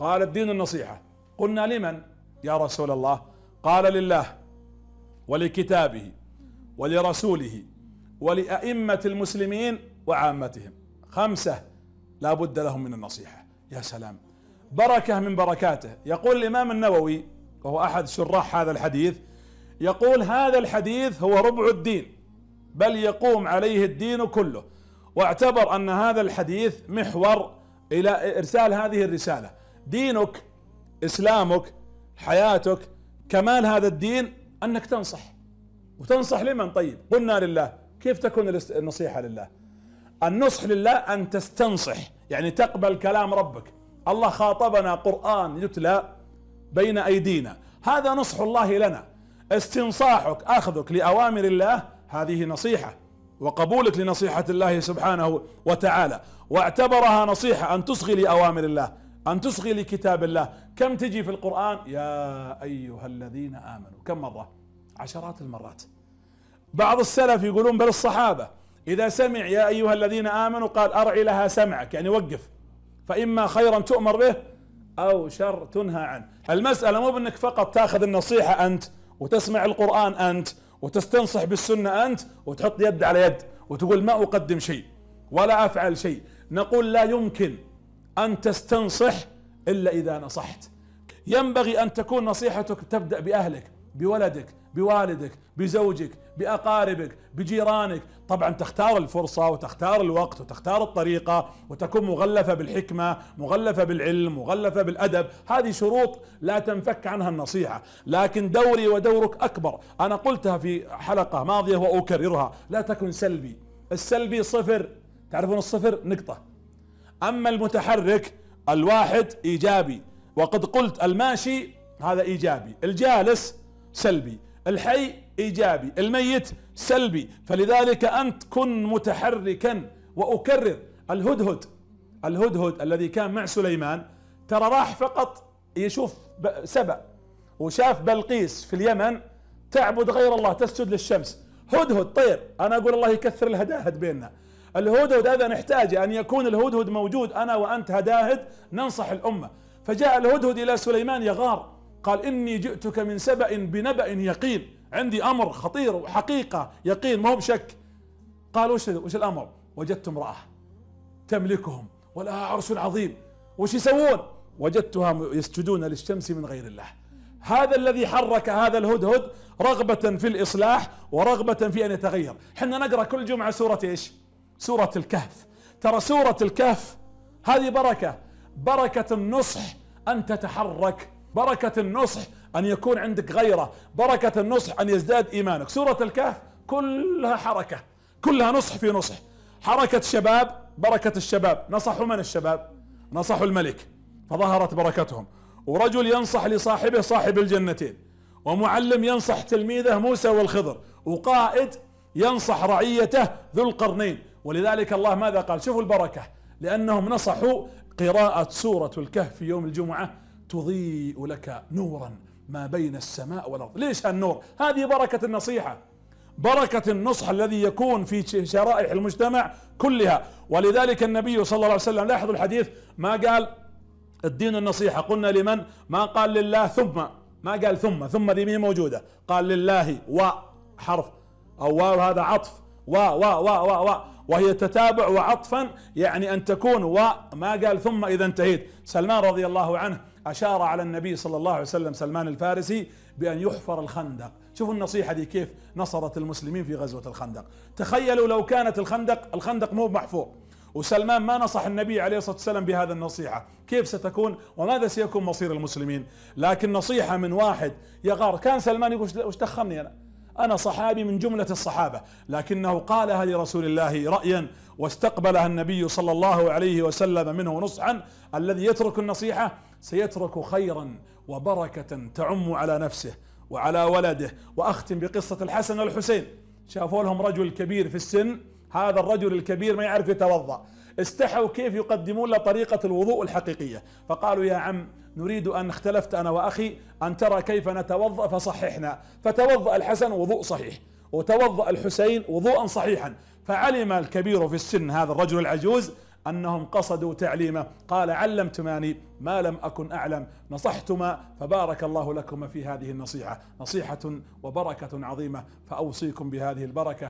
قال الدين النصيحة قلنا لمن يا رسول الله قال لله ولكتابه ولرسوله ولأئمة المسلمين وعامتهم خمسة لا بد لهم من النصيحة يا سلام بركة من بركاته يقول الإمام النووي وهو أحد شراح هذا الحديث يقول هذا الحديث هو ربع الدين بل يقوم عليه الدين كله واعتبر أن هذا الحديث محور إلى إرسال هذه الرسالة دينك اسلامك حياتك كمال هذا الدين انك تنصح وتنصح لمن طيب قلنا لله كيف تكون النصيحه لله النصح لله ان تستنصح يعني تقبل كلام ربك الله خاطبنا قران يتلى بين ايدينا هذا نصح الله لنا استنصاحك اخذك لاوامر الله هذه نصيحه وقبولك لنصيحه الله سبحانه وتعالى واعتبرها نصيحه ان تصغي لاوامر الله أن تصغي لكتاب الله كم تجي في القرآن يا أيها الذين آمنوا كم مرة عشرات المرات بعض السلف يقولون بل الصحابة إذا سمع يا أيها الذين آمنوا قال أرعي لها سمعك يعني وقف فإما خيرا تؤمر به أو شر تنهى عنه المسألة مو بأنك فقط تاخذ النصيحة أنت وتسمع القرآن أنت وتستنصح بالسنة أنت وتحط يد على يد وتقول ما أقدم شيء ولا أفعل شيء نقول لا يمكن أن تستنصح إلا إذا نصحت ينبغي أن تكون نصيحتك تبدأ بأهلك بولدك بوالدك بزوجك بأقاربك بجيرانك طبعا تختار الفرصة وتختار الوقت وتختار الطريقة وتكون مغلفة بالحكمة مغلفة بالعلم مغلفة بالأدب هذه شروط لا تنفك عنها النصيحة لكن دوري ودورك أكبر أنا قلتها في حلقة ماضية وأكررها لا تكن سلبي السلبي صفر تعرفون الصفر نقطة اما المتحرك الواحد ايجابي وقد قلت الماشي هذا ايجابي الجالس سلبي الحي ايجابي الميت سلبي فلذلك انت كن متحركا واكرر الهدهد الهدهد الذي كان مع سليمان ترى راح فقط يشوف سبأ وشاف بلقيس في اليمن تعبد غير الله تسجد للشمس هدهد طير انا اقول الله يكثر الهداهد بيننا الهدهد هذا نحتاج أن يكون الهدهد موجود أنا وأنت هداهد ننصح الأمة فجاء الهدهد إلى سليمان يغار قال إني جئتك من سبأ بنبأ يقين عندي أمر خطير وحقيقة يقين ما هو بشك قال وش وش الأمر وجدت امرأة تملكهم ولها عرش عظيم وش يسوون وجدتها يسجدون للشمس من غير الله هذا الذي حرك هذا الهدهد رغبة في الإصلاح ورغبة في أن يتغير حنا نقرأ كل جمعة سورة إيش سورة الكهف ترى سورة الكهف هذه بركة بركة النصح أن تتحرك بركة النصح أن يكون عندك غيرة بركة النصح أن يزداد إيمانك سورة الكهف كلها حركة كلها نصح في نصح حركة شباب بركة الشباب نصحوا من الشباب نصحوا الملك فظهرت بركتهم ورجل ينصح لصاحبه صاحب الجنتين ومعلم ينصح تلميذه موسى والخضر وقائد ينصح رعيته ذو القرنين ولذلك الله ماذا قال شوفوا البركة لأنهم نصحوا قراءة سورة الكهف في يوم الجمعة تضيء لك نورا ما بين السماء والأرض ليش هالنور هذه بركة النصيحة بركة النصح الذي يكون في شرائح المجتمع كلها ولذلك النبي صلى الله عليه وسلم لاحظوا الحديث ما قال الدين النصيحة قلنا لمن ما قال لله ثم ما قال ثم ثم ذي موجودة قال لله و حرف أو واو هذا عطف و و و و, و وهي تتابع وعطفا يعني أن تكون وما قال ثم إذا انتهيت سلمان رضي الله عنه أشار على النبي صلى الله عليه وسلم سلمان الفارسي بأن يحفر الخندق شوفوا النصيحة دي كيف نصرت المسلمين في غزوة الخندق تخيلوا لو كانت الخندق الخندق مو محفور وسلمان ما نصح النبي عليه الصلاة والسلام بهذا النصيحة كيف ستكون وماذا سيكون مصير المسلمين لكن نصيحة من واحد يغار كان سلمان يقول وش دخلني أنا أنا صحابي من جملة الصحابة لكنه قالها لرسول الله رأيا واستقبلها النبي صلى الله عليه وسلم منه نصحا الذي يترك النصيحة سيترك خيرا وبركة تعم على نفسه وعلى ولده وأختم بقصة الحسن والحسين شافوا لهم رجل كبير في السن هذا الرجل الكبير ما يعرف يتوضأ استحوا كيف يقدمون له طريقة الوضوء الحقيقية فقالوا يا عم نريد أن اختلفت أنا وأخي أن ترى كيف نتوضأ فصححنا فتوضأ الحسن وضوء صحيح وتوضأ الحسين وضوءا صحيحا فعلم الكبير في السن هذا الرجل العجوز أنهم قصدوا تعليمه قال علمتماني ما لم أكن أعلم نصحتما فبارك الله لكما في هذه النصيحة نصيحة وبركة عظيمة فأوصيكم بهذه البركة